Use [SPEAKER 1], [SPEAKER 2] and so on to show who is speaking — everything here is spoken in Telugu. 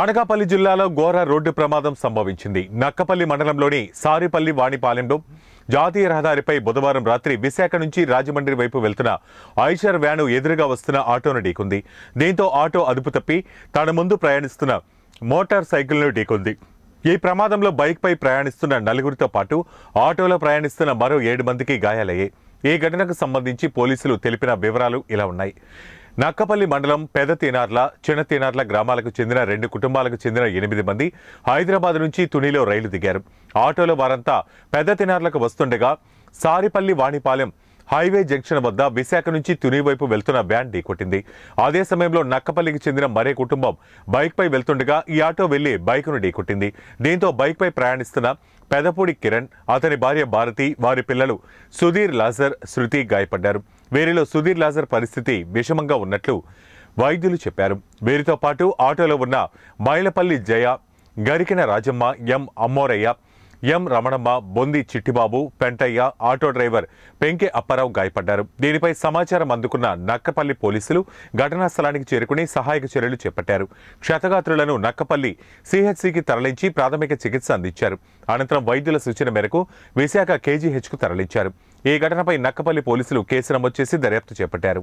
[SPEAKER 1] అనకాపల్లి జిల్లాలో ఘోర రోడ్డు ప్రమాదం సంభవించింది నక్కపల్లి మండలంలోని సారిపల్లి వాణిపాలెంలో జాతీయ రహదారిపై బుధవారం రాత్రి విశాఖ నుంచి రాజమండ్రి వైపు వెళ్తున్న ఐషర్ వ్యాను ఎదురుగా వస్తున్న ఆటోను ఢీకొంది దీంతో ఆటో అదుపు తప్పి తన ముందు ప్రయాణిస్తున్న మోటార్ సైకిల్ను ఢీకొంది ఈ ప్రమాదంలో బైక్పై ప్రయాణిస్తున్న నలుగురితో పాటు ఆటోలో ప్రయాణిస్తున్న మరో ఏడు మందికి గాయాలయ్యాయి ఈ ఘటనకు సంబంధించి పోలీసులు తెలిపిన వివరాలు ఇలా ఉన్నాయి నక్కపల్లి మండలం పెద తేనార్ల చిన్న తేనార్ల గ్రామాలకు చెందిన రెండు కుటుంబాలకు చెందిన ఎనిమిది మంది హైదరాబాద్ నుంచి తునిలో రైలు దిగారు ఆటోలో వారంతా పెద తినార్లకు వస్తుండగా సారిపల్లి వాణిపాలెం హైవే జంక్షన్ వద్ద విశాఖ నుంచి తుని వైపు వెళ్తున్న వ్యాన్ ఢీకొట్టింది అదే సమయంలో నక్కపల్లికి చెందిన మరే కుటుంబం బైక్పై వెళ్తుండగా ఈ ఆటో వెళ్లి బైక్ను ఢీకొట్టింది దీంతో బైక్పై ప్రయాణిస్తున్న పెదపూడి కిరణ్ అతని భార్య భారతి వారి పిల్లలు సుధీర్ లాజర్ శృతి గాయపడ్డారు వీరిలో సుధీర్ లాజర్ పరిస్థితి విషమంగా ఉన్నట్లు వైద్యులు చెప్పారు వీరితో పాటు ఆటోలో ఉన్న Mailapalli Jaya Garikina Rajamma M Ammorayya M Ramanamma Bondi Chittibabu Pentayya auto driver Penke Apparao గాయపడ్డారు దీనిపై సమాచారం అందుకున్న నక్కపల్లి పోలీసులు ఘటనా స్థలానికి చేరుకుని సహాయక చర్యలు చేపట్టారు క్షతగాత్రులను నక్కపల్లి సిహెచ్సికి తరలించి ప్రాథమిక చికిత్స అందించారు అనంతరం వైద్యుల సూచన మేరకు విశాఖ కేజీహెచ్కు తరలించారు ఈ ఘటనపై నక్కపల్లి పోలీసులు కేసు నమోదు చేసి దర్యాప్తు చేపట్టారు